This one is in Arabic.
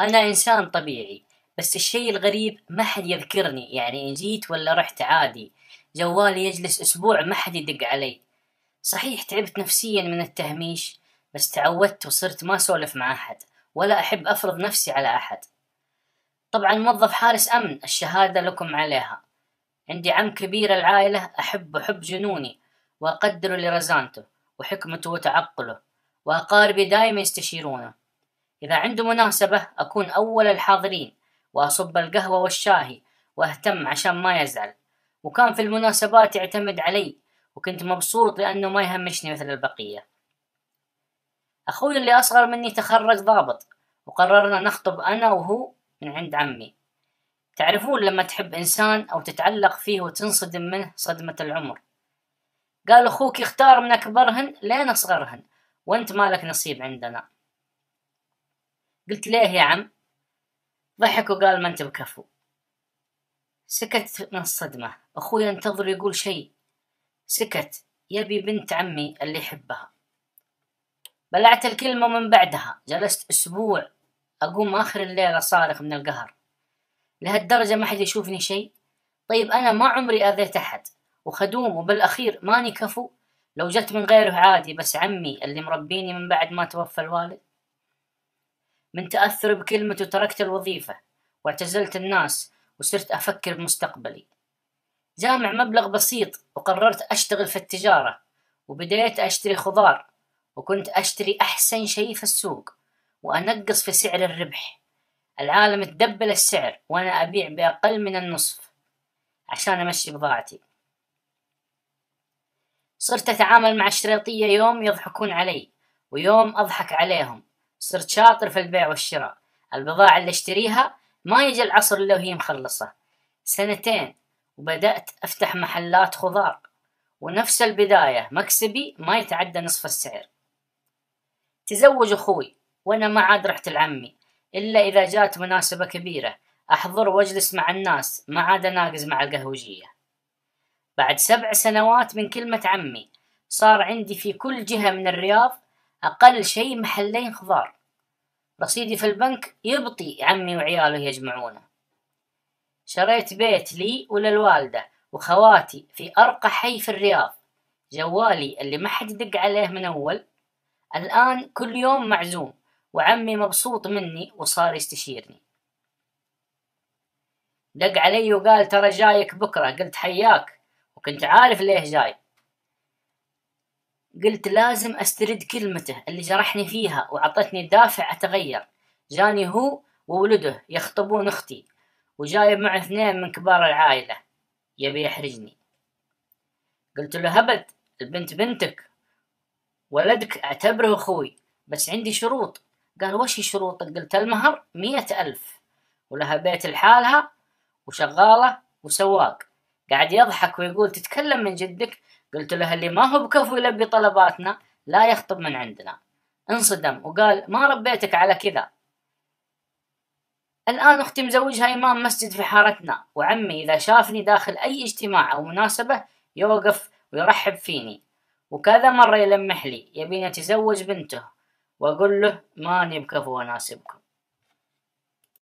انا انسان طبيعي بس الشيء الغريب ما حد يذكرني يعني ان جيت ولا رحت عادي جوالي يجلس اسبوع ما حد يدق علي صحيح تعبت نفسيا من التهميش بس تعودت وصرت ما سولف مع احد ولا احب افرض نفسي على احد طبعا موظف حارس امن الشهاده لكم عليها عندي عم كبير العائله احبه حب جنوني واقدره لرزانته وحكمته وتعقله واقاربي دائما يستشيرونه إذا عنده مناسبة أكون أول الحاضرين وأصب القهوة والشاهي وأهتم عشان ما يزعل وكان في المناسبات يعتمد علي وكنت مبسوط لأنه ما يهمشني مثل البقية أخوي اللي أصغر مني تخرج ضابط وقررنا نخطب أنا وهو من عند عمي تعرفون لما تحب إنسان أو تتعلق فيه وتنصدم منه صدمة العمر قال أخوك يختار من أكبرهن لين أصغرهن وأنت مالك نصيب عندنا قلت ليه يا عم ضحك وقال ما انت بكفو سكت من الصدمة أخوي ينتظر يقول شيء سكت يبي بنت عمي اللي يحبها بلعت الكلمة من بعدها جلست أسبوع أقوم آخر الليلة صارخ من القهر لهالدرجة ما حد يشوفني شيء طيب أنا ما عمري أذيت أحد وخدوم وبالأخير ماني كفو لو جت من غيره عادي بس عمي اللي مربيني من بعد ما توفى الوالد من تأثر بكلمته تركت الوظيفة واعتزلت الناس وصرت أفكر بمستقبلي جامع مبلغ بسيط وقررت أشتغل في التجارة وبديت أشتري خضار وكنت أشتري أحسن شيء في السوق وأنقص في سعر الربح العالم تدبل السعر وأنا أبيع بأقل من النصف عشان أمشي بضاعتي صرت أتعامل مع الشريطية يوم يضحكون علي ويوم أضحك عليهم صرت شاطر في البيع والشراء البضاعة اللي اشتريها ما يجي العصر إلا وهي مخلصة سنتين وبدأت أفتح محلات خضار ونفس البداية مكسبي ما يتعدى نصف السعر تزوج أخوي وأنا ما عاد رحت لعمي إلا إذا جات مناسبة كبيرة أحضر وأجلس مع الناس ما عاد أناقز مع القهوجية بعد سبع سنوات من كلمة عمي صار عندي في كل جهة من الرياض أقل شيء محلين خضار رصيدي في البنك يبطي عمي وعياله يجمعونه شريت بيت لي وللوالدة وخواتي في أرقى حي في الرياض جوالي اللي ما حد يدق عليه من أول الآن كل يوم معزوم وعمي مبسوط مني وصار يستشيرني دق علي وقال ترى جايك بكرة قلت حياك وكنت عارف ليه جاي قلت لازم استرد كلمته اللي جرحني فيها وعطتني دافع اتغير جاني هو وولده يخطبون اختي وجايب معه اثنين من كبار العائلة يبي يحرجني قلت له هبد البنت بنتك ولدك اعتبره اخوي بس عندي شروط قال وش شروطك قلت المهر مية ألف ولها بيت لحالها وشغالة وسواق قاعد يضحك ويقول تتكلم من جدك قلت له اللي ما هو بكفو يلبي طلباتنا لا يخطب من عندنا انصدم وقال ما ربيتك على كذا الآن أختي مزوجها إمام مسجد في حارتنا وعمي إذا شافني داخل أي اجتماع أو مناسبة يوقف ويرحب فيني وكذا مرة يلمح لي يبيني أتزوج بنته وأقول له ماني بكفو أناسبكم